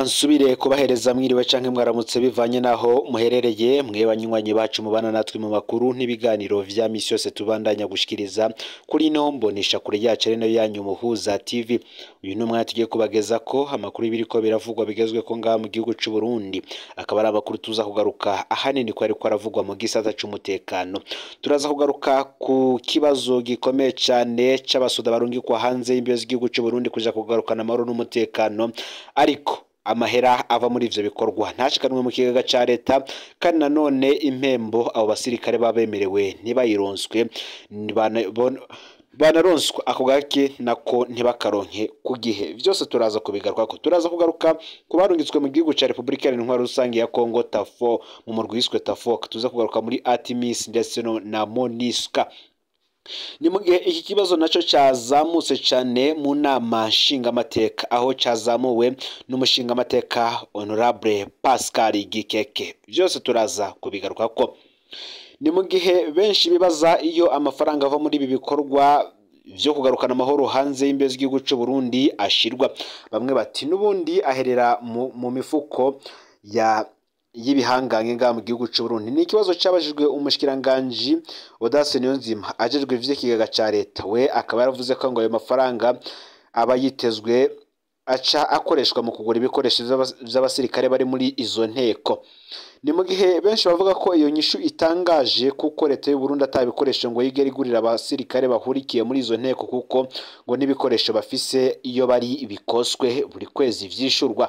reka nsubire kubahereza mwiriwe cyangwa mwaramutse bivanye n'aho muherereye mwe banywanyi bacu mubana natwe mu makuru n'ibiganiro bya misi yose tubandanya gushyikiriza kuri ino kure yacu ari nayo yanyu muhuza tv uyu ni umwanya tugiye kubageza ko amakuru y'ibiriko biravugwa bigezwe ko ngaha mu gihugu cy'u Burundi akaba ari amakuru tuza kugaruka ahanini ko ariko aravugwa mu gisata cy'umutekano turaza kugaruka ku kibazo gikomeye cyane cy'abasoda barungikwa hanze y'imbibe z'igihugu cy'u Burundi kuja kugarukana amahoro n'umutekano ariko amahera ava muri ibyo bikorwa ntashikanwe mu kigega cya leta kandi nanone impembo abo basirikare baba bemerewe ntibayironswe banaronswa ako gake nako ntibakaronke ku gihe byose turaza kubigaruka ko turaza kugaruka ku barungitswe mu gihugu cya repubulika iharanira intwaro rusange ya kongo tafo mu murwi wiswe tafo tuza kugaruka muri atimisi ndetse na moniska ni mu gihe iki kibazo nacyo cyazamutse cyane mu nama nshingamateka aho cyazamuwe n'umushingamateka honorable pascal gikeke byose turaza kubigaruka ko ni mu gihe benshi bibaza iyo amafaranga ava muri ibi bikorwa byo kugarukana amahoro hanze y'imbibe z'igihugu cy'u Burundi ashirwa bamwe bati n'ubundi aherera mu mifuko ya y'ibihangange ngaha mu gihugu cy'u Burundi ni ikibazo cyabajijwe umushyikiranganji Odace Niyonzima ajejwe ivy'ikigega cya leta we akaba yaravuze ko ngo ayo mafaranga aba yitezwe aca akoreshwa mu kugura ibikoresho by'abasirikare bari muri izo nteko ni mu gihe benshi bavuga ko iyo nyishu itangaje kuko leta y'u Burundi atabikoresho ngo yigere igurira abasirikare bahurikiye muri izo nteko kuko ngo n'ibikoresho bafise iyo bari bikoswe buri kwezi vyishurwa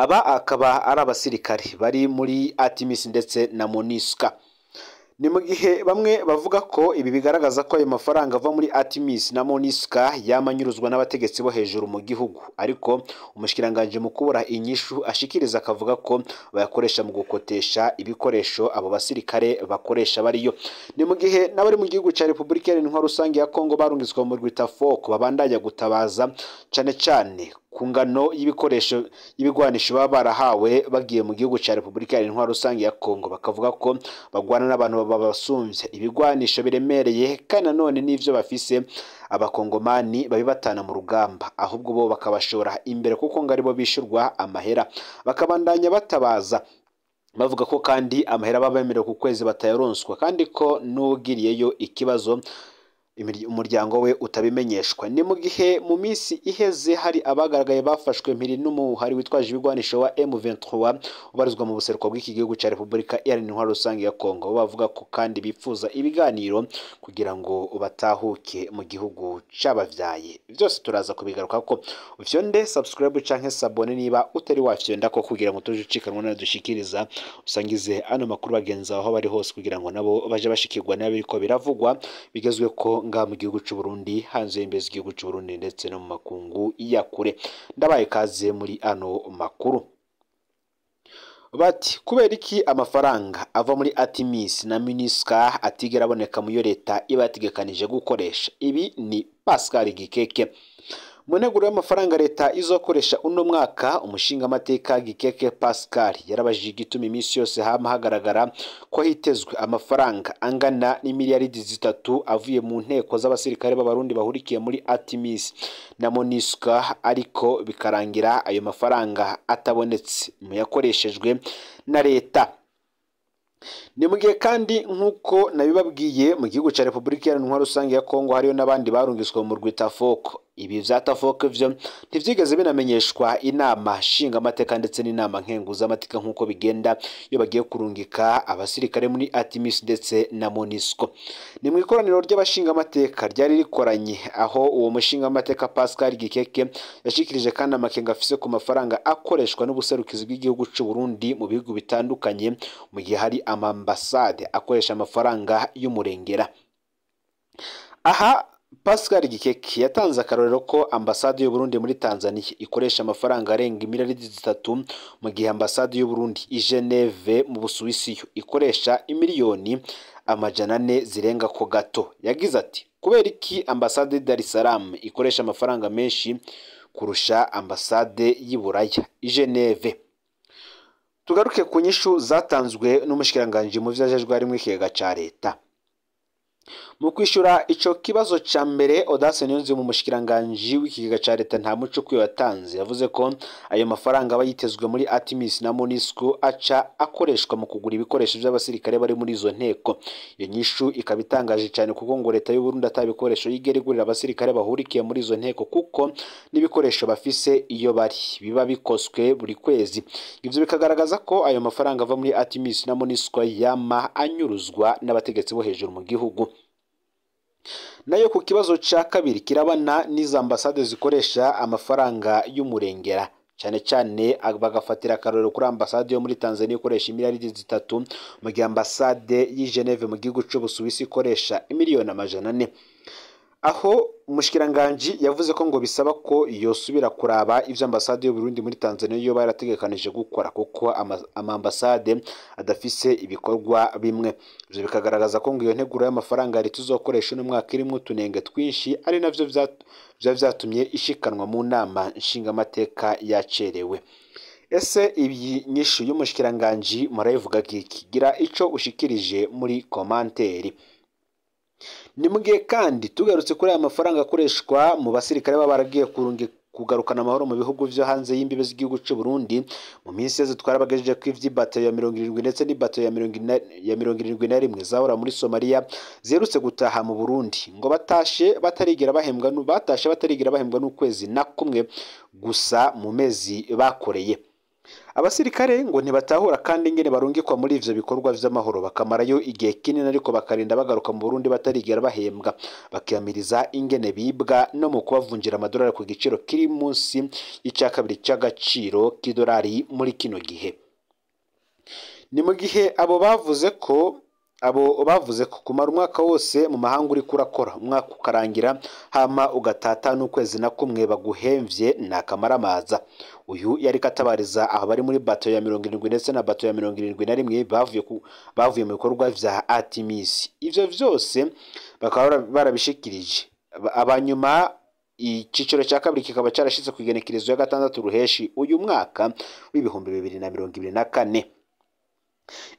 aba akaba ari abasirikare bari muri atimisi ndetse na Moniska. ni mu gihe bamwe bavuga ko ibi bigaragaza ko ayo mafaranga ava muri atimis na monisika yamanyuruzwa n'abategetsi bo hejuru mu gihugu ariko mu mukubura inyishu ashikiriza akavuga ko bayakoresha mu gukotesha ibikoresho abo basirikare bakoresha bariyo ni mu gihe n'abari mu gihugu cya repubulika iharanira rusange ya kongo barungitswe muri rwitafoko babandanya gutabaza cyane cyane ku ngano y'ibikoresho y'ibigwanisho baba barahawe bagiye mu gihugu cya repubulika iharanira intwaro rusange ya kongo bakavuga ko bagwana n'abantu babasumbya ibigwanisho biremereye kandi nanone n'ibyo bafise abakongomani babibatana mu rugamba ahubwo bo bakabashora imbere kuko ngo aribo bishyurwa amahera bakabandanya batabaza bavuga ko kandi amahera baba bemerewe ku kwezi batayaronswa kandi ko n'ugiriyeyo ikibazo umuryango we utabimenyeshwa ni mu gihe mu minsi iheze hari abagaragaye bafashwe mpiri n'umuhari witwaje ibigwanisho wa M23 ubarizwa mu buseruko bw'iki gihugu cya Repubulika Iharanira Intwaro Rusange ya Kongo bavuga ko kandi bifuza ibiganiro kugira ngo batahuke mu gihugu cy'ababyaye byose turaza kubigaruka ko ufyonde subscribe canke sabone niba utari wafyonda ko kugira ngo tuje ucikanwa nadushikiriza usangize ano makuru bagenzi aho bari hose kugira ngo nabo baje bashikirwa ko biravugwa bigezwe ko ngaha mu gihugu cy'u Burundi hanze y'imbizi z'igihugu cy'u Burundi ndetse no mu makungu ya kure ndabaye kaze muri ano makuru bati kubera iki amafaranga ava muri atimisi na minisika atigera aboneka mu yo leta iba yategekanije gukoresha ibi ni pascal gikeke mu y'amafaranga leta izokoresha uno mwaka umushingamateka gikeke pascal yarabajije igituma iminsi yose hama hagaragara ko hitezwe amafaranga angana n'imiliyaridi zitatu avuye mu nteko z'abasirikare b'abarundi bahurikiye muri artemis na monisca ariko bikarangira ayo mafaranga atabonetse mu yakoreshejwe na leta ni mu gihe kandi nk'uko nabibabwiye mu gihugu cya repubulika iharanira rusange ya kongo hariyo n'abandi barungiswe mu rwitafoko ibi byatafoke byo ntibyigeze binamenyeshwa inama nshingamateka ndetse n'inama nkenguzamateka nk'uko bigenda iyo bagiye kurungika abasirikare muri atimis ndetse na monisco ni mu ikoraniro ry'abashingamateka ryari rikoranye aho uwo mushingamateka pascal gikeke yashikirije kandi amakenga afise ku mafaranga akoreshwa n'ubuserukizi bw'igihugu cy'u Burundi mu bihugu bitandukanye mu gihe hari amambasade akoresha amafaranga y'umurengera aha pascal Gikek yatanze akarorero ko ambasade y’u Burundi muri tanzania ikoresha amafaranga arenga miliyari zitatu mu gihe ambasade y’u Burundi i geneve mu busuwisi ikoresha imiliyoni amajana ane zirenga ko gato yagize ati kubera iki ambasade Dar es Salaam ikoresha amafaranga menshi kurusha ambasade y'i buraya i geneve tugaruke ku nyishu zatanzwe n'umushikiranganji mu vyajejwe ari mu kigega ca leta mu kwishyura icyo kibazo cya mbere Audace Niyonzima mu mushikiranganji w'ikigega cya leta nta mucuku watanze yavuze ko ayo mafaranga aba yitezwe muri Artemis na Monisco aca akoreshwa mu kugura ibikoresho by'abasirikare bari muri izo nteko iyo nyishu ikaba itangaje cyane kuko ngo leta y'u Burundi atabikoresho yigera igurira abasirikare bahurikiye muri izo nteko kuko n'ibikoresho bafise iyo bari biba bikozwe buri kwezi ibyo bikagaragaza ko ayo mafaranga ava muri Artemis na Monisco yama anyuruzwa n'abategetsi bo hejuru mu gihugu nayo ku kibazo cya kabiri kirabana n'izo ambasade zikoresha amafaranga y'umurengera cyane cyane bagafatira akarorero kuri ambasade yo muri Tanzania ikoresha imiliyaridi zitatu mu gihe ambasade y'i Geneve mu gihugu cy'Ubusuwisi ikoresha imiliyoni amajana ane aho umushikiranganji yavuze ko ngo bisaba ko yosubira kuraba ibyo ambasade Burundi muri tanzania yo yarategekanije gukora kuko amambasade adafise ibikorwa bimwe ibyo bikagaragaza ko ngo iyo nteguro y'amafaranga leta izokoresha n’umwaka mwaka irimo utunenge twinshi ari nabyo byaba byatumye ishikanwa mu nama nshingamateka yacerewe ese iyi nyishu y'umushikiranganji murayivuga giki ikigira icyo ushikirije muri komanteri ni mu gihe kandi tugarutse kuri aya mafaranga akoreshwa mu basirikare baba baragiye kugarukana amahoro mu bihugu byo hanze y'imbibi z'igihugu cy'u Burundi mu minsi yose twarabagejeje ko iby'ibatayo ya mirongo irindwi ndetse n'ibatayo ya mirongo irindwi na rimwe zahora muri somaliya ziherutse gutaha mu burundi ngo batashe batarigera bahembwa batashe batarigera bahembwa n'ukwezi na kumwe gusa mu mezi bakoreye abasirikare ngo ntibatahura kandi ingene barungikwa muri ivyo bikorwa vy'amahoro bakamarayo igihe kinini ariko bakarinda bagaruka mu burundi batarigera bahembwa bakiyamiriza ingene bibwa no mu kubavunjira amadolari ku giciro kiri munsi y'ica kabiri cy’agaciro k'idolari muri kino gihe ni mu gihe abo bavuze ko abo bavuze ko kumara umwaka wose mu mahanga uri kurakora umwaka ukarangira hama ugatata n'ukwezi na kumwe baguhembye ni akamaramaza uyu yari katabariza aha bari muri bato ya mirongo irindwi ndetse na bato ya mirongo irindwi na rimwe bavuye bavuye mu bikorwa vya atimisi ivyo vyose bakaba barabishikirije abanyuma icyiciro cya kabiri kikaba cyarashyitse ku igenekerezo ya gatandatu ruheshi uyu mwaka w'ibihumbi bibiri na mirongo ibiri na kane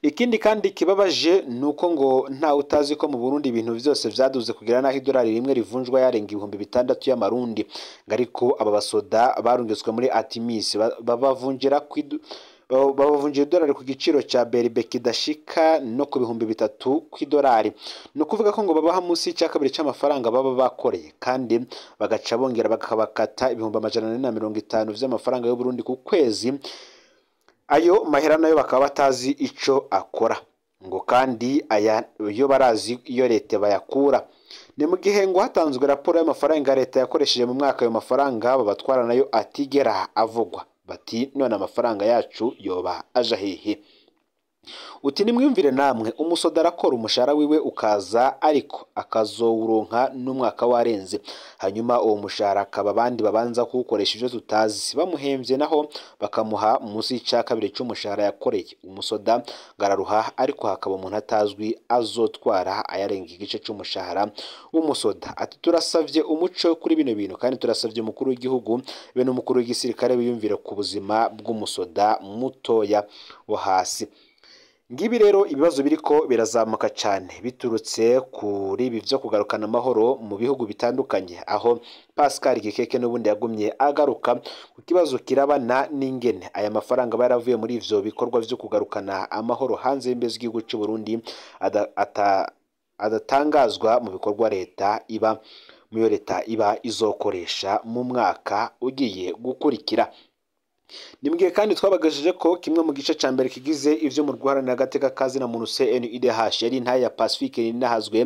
Ikindi kandi kibabaje ni uko ngo nta utazi ko mu Burundi ibintu byose byaduze kugera n'aho idolari rimwe rivunjwa yarenga ibihumbi bitandatu y'amarundi ariko aba basoda barungitswe muri Artemis babavunjira babavunjira idolari ku giciro cya beribe kidashika no ku bihumbi bitatu ku idolari ni ukuvuga ko ngo babaha munsi y'icya kabiri cy'amafaranga baba bakoreye kandi bagaca bongera bakabakata ibihumbi amajana na mirongo itanu by'amafaranga y'u Burundi ku kwezi ayo mahera nayo bakaba batazi icyo akora ngo kandi aya yo barazi iyo leta bayakura ni mu gihe ngo hatanzwe raporo y'amafaranga leta yakoresheje mu mwaka ayo mafaranga babatwara nayo atigera avugwa bati none amafaranga yacu yoba aje hehe uti nimwiyumvire namwe umusoda arakora umushahara wiwe ukaza ariko akazowuronka n'umwaka warenze hanyuma uwo mushahara akaba abandi babanza kuwukoresha ibyo tutazi bamuhembye naho bakamuha munsi y'icya kabiri cy'umushahara yakoreye umusoda gararuha ariko hakaba umuntu atazwi azotwara ayarenga igice cy'umushahara w'umusoda ati turasabye umuco kuri bino bintu kandi turasabye umukuru w'igihugu be n'umukuru w'igisirikare biyumvire ku buzima bw'umusoda mutoya wo hasi ngibi rero ibibazo biriko birazamuka cyane biturutse kuri ibi byo kugarukana amahoro mu bihugu bitandukanye aho Pascal Gikeke n'ubundi yagumye agaruka ku kibazo kirabana n'ingene aya mafaranga aba yaravuye muri ibyo bikorwa byo kugarukana amahoro hanze y'imbizi y'igihugu cy'u Burundi adatangazwa mu bikorwa leta iba muyo leta iba izokoresha mu mwaka ugiye gukurikira ni mu gihe kandi twabagejeje ko kimwe mu gice cya mbere kigize ibyo mu guharanira agateka kazina muntu CNUDH yari intaya ya Pacifique Nahazwe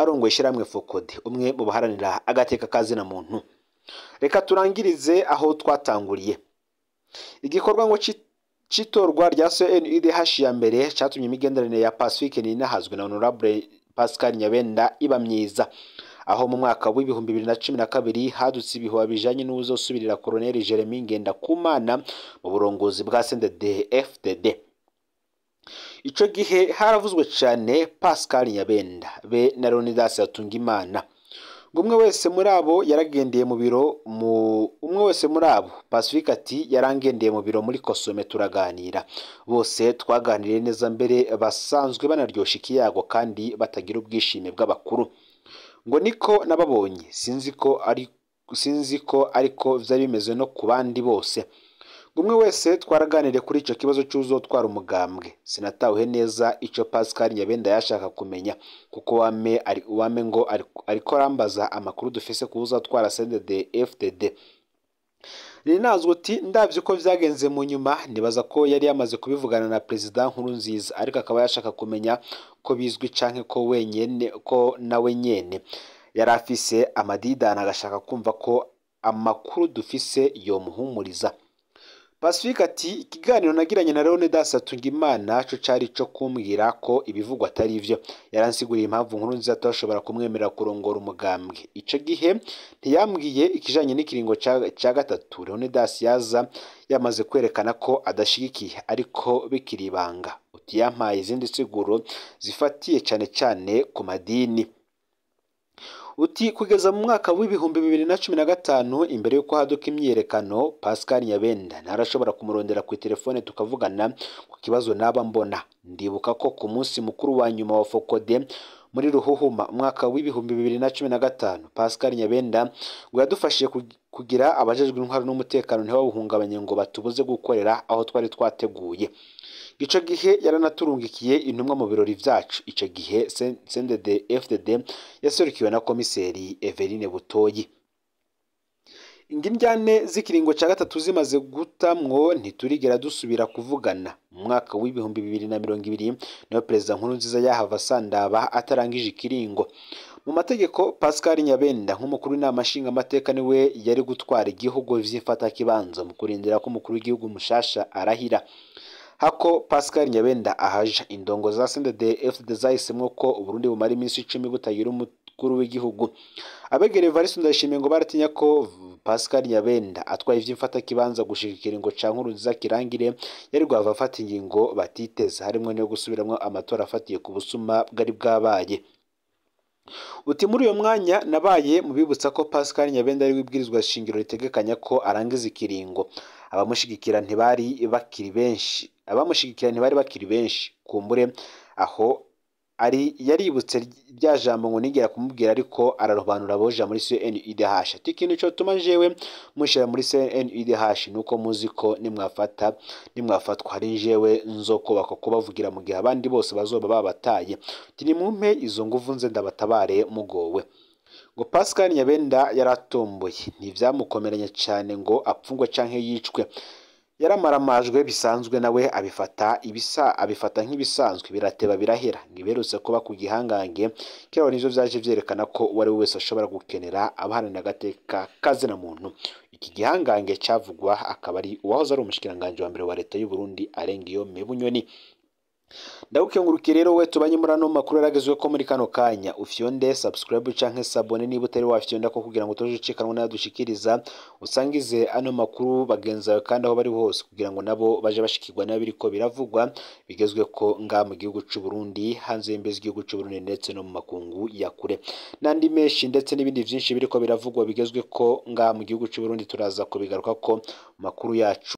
arongoye ishyirahamwe Fokode umwe mu baharanira agateka kazina muntu reka turangirize aho twatanguriye igikorwa ngo citorwa rya CNUDH ya mbere cyatumye imigenderanire ya Pacifique Nahazwe na Honorable Pascal Nyabenda iba myiza aho mu mwaka w'ibihumbi bibiri na cumi na kabiri hadutse ibihuha bijyanye n'uzosubirira koroneri Jeremy Ngendakumana mu burongozi bwa sendede fdd icyo gihe haravuzwe cyane pascal nyabenda be na leonidas hatungimana umwe wese muri abo yaragendeye mu biro mu umwe wese muri abo pacifique ati yarangendeye mu biro muri kosome turaganira bose twaganiriye neza mbere basanzwe banaryoshya ikiyago kandi batagira ubwishime bw'abakuru ngo niko nababonye sinzi ko ari sinzi ko ariko byari bimeze no ku bandi bose umwe wese twaraganiriye kuri icyo kibazo cy’uzo cy'uzotwara umugambwe sinatahuye neza icyo pascal nyabenda yashaka kumenya kuko wame ngo ariko arambaza amakuru dufise ku twara sendede fdd Rinazwi uti ndabyo uko byagenze mu nyuma nibaza ko yari yamaze kubivugana na perezida Nkurunziza ariko akaba yashaka kumenya ko bizwi canke ko wenyine ko nawe nyene yari afise amadidani agashaka kumva ko amakuru dufise yomuhumuriza Pacifique ati ikiganiro nagiranye na Leone Dasatungimana cyo cari cyo kumbwira ko ibivugwa atari byo yaransiguriye impamvu nkuru nziza atashobora kumwemerera kurongora umugambwe icyo gihe ntiyambwiye ikijanye n'ikiringo cya gatatu Leone Das yaza yamaze kwerekana ko adashigikiye ariko bikiri ibanga uti yampaye izindi siguro zifatiye cyane cyane ku madini uti kugeza mu mwaka w'ibihumbi bibiri na cumi na gatanu imbere y'uko haduka imyiyerekano pascal nyabenda ntarashobora kumurondera ku telefone tukavugana ku kibazo naba mbona ndibuka ko ku munsi mukuru wa nyuma wa fokode muri ruhuhuma umwaka w'ibihumbi bibiri na cumi na gatanu pascal nyabenda ngo yadufashije kugira abajejwe intwaro n'umutekano ntibawuhungabanye ngo batubuze gukorera aho twari twateguye icyo gihe yaranaturungikiye intumwa mu birori byacu icyo gihe sendede fdd yaserukiwe na komiseri Everine butoyi indi njyane z'ikiringo cya gatatu zimaze gutamwo ntiturigera dusubira kuvugana mu mwaka w'ibihumbi bibiri na mirongo ibiri nawe perezida nkuru nziza yahava asandaba atarangije ikiringo mu mategeko pascal nyabenda nk'umukuru w'inama nshingamateka niwe yari gutwara igihugu by'ifatakibanza mu kurindira ko umukuru w'igihugu mushasha arahira hako Pascal Nyabenda ahaja indongo za CNDD FDD zahisemwo ko Burundi bumara iminsi icumi butagira umukuru w'igihugu abegereye Evariste Ndayishimiye ngo baratinya ko Pascal Nyabenda atwaye ivy'imfata kibanza gushyigikira ikiringo ca Nkurunziza kirangire yari gwava afata ingingo batiteze harimwo niyo gusubiramo amatora afatiye ku busuma bwari bwabaye uti muri uyu mwanya nabaye mubibutsa ko Pascal Nyabenda ari wibwirizwa shingiro ritegekanya ko arangiza ikiringo abamushyigikira ntibari bakiri benshi abamushyigikira ntibari bakiri benshi kumbure aho yaributse rya jambo ngo nigera kumubwira ariko ararobanura boja muri CNUDH ati ikintu cyo tuma jewe mushira muri CNUDH nuko muzi ko nimwafata nimwafatwa hari jewe nzoko bako kubavugira mu gihe abandi bose bazoba babataye ati nimumpe izo nguvu nze ndabatabare mugowe ngo Pascal Nyabenda yaratomboye ntivyamukomeranye cyane ngo apfungwe canke yicwe yaramaramajwe bisanzwe nawe abifata ibisa abifata nk'ibisanzwe birateba birahera ntiberutse kuba ku gihangange kiriya nizo byaje byerekana ko uwo ari we wese ashobora gukenera abaharanira agateka na muntu iki gihangange cyavugwa akaba ari uwahoze ari umushikiranganji wa mbere wa leta y'u Burundi Alengiyome Bunyoni ndagukengurukire rero we tubanye muri ano makuru yaragezwe ko muri kano kanya ufyonde subscribe canke sabone niba utari wafyonda ko kugira ngo utoje ucikanwa dushikiriza usangize ano makuru bagenzi kandi aho bari hose kugira ngo nabo baje bashikirwa biriko biravugwa bigezwe ko ngaha mu gihugu c'u Burundi hanze y'imbezi y'igihugu c'u Burundi ndetse no mu makungu ya kure n'andi meshi ndetse n'ibindi byinshi biriko biravugwa bigezwe ko nga mu gihugu c'u Burundi turaza kubigaruka ko makuru yacu